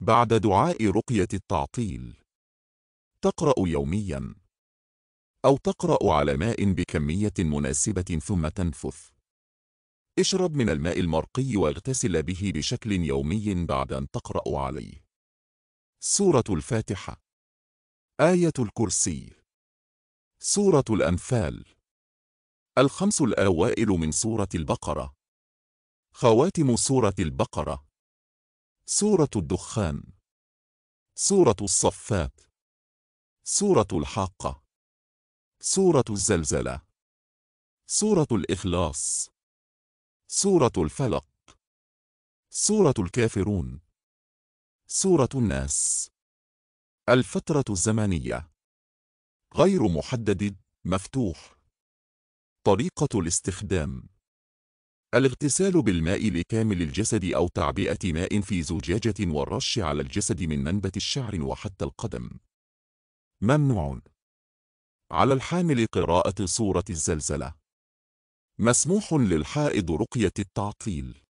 بعد دعاء رقية التعطيل تقرأ يوميا أو تقرأ على ماء بكمية مناسبة ثم تنفث اشرب من الماء المرقي واغتسل به بشكل يومي بعد أن تقرأ عليه سورة الفاتحة آية الكرسي سورة الأنفال الخمس الأوائل من سورة البقرة خواتم سورة البقرة سورة الدخان سورة الصفات سورة الحاقة سورة الزلزلة سورة الإخلاص سورة الفلق سورة الكافرون سورة الناس الفترة الزمنية غير محدد مفتوح طريقة الاستخدام الاغتسال بالماء لكامل الجسد أو تعبئة ماء في زجاجة والرش على الجسد من منبت الشعر وحتى القدم ممنوع على الحامل قراءة صورة الزلزلة مسموح للحائض رقية التعطيل